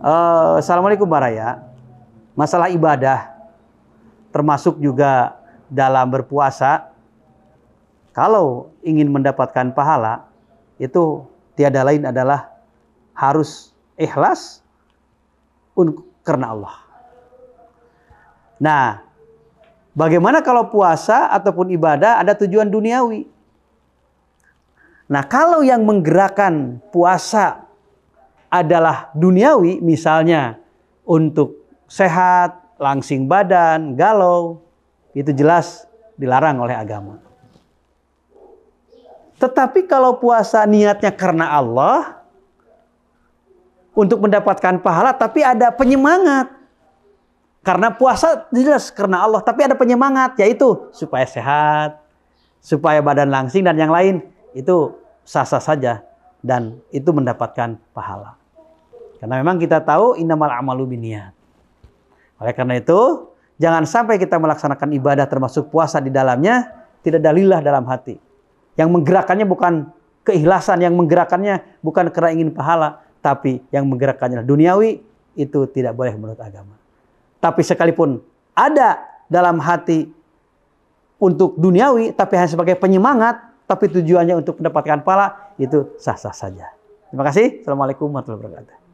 Eh, Assalamualaikum Baraya. Masalah ibadah termasuk juga dalam berpuasa. Kalau ingin mendapatkan pahala itu tiada lain adalah harus ikhlas karena Allah. Nah, bagaimana kalau puasa ataupun ibadah ada tujuan duniawi? Nah, kalau yang menggerakkan puasa adalah duniawi misalnya untuk sehat, langsing badan, galau, itu jelas dilarang oleh agama. Tetapi kalau puasa niatnya karena Allah untuk mendapatkan pahala tapi ada penyemangat. Karena puasa jelas karena Allah tapi ada penyemangat yaitu supaya sehat, supaya badan langsing dan yang lain itu sah-sah saja dan itu mendapatkan pahala. Karena memang kita tahu innamal amalu binniat. Oleh karena itu, jangan sampai kita melaksanakan ibadah termasuk puasa di dalamnya tidak dalilah dalam hati. Yang menggerakkannya bukan keikhlasan, yang menggerakkannya bukan karena ingin pahala, tapi yang menggerakkannya duniawi itu tidak boleh menurut agama. Tapi sekalipun ada dalam hati untuk duniawi tapi hanya sebagai penyemangat tapi tujuannya untuk mendapatkan pala itu sah-sah saja. Terima kasih. Assalamualaikum warahmatullahi wabarakatuh.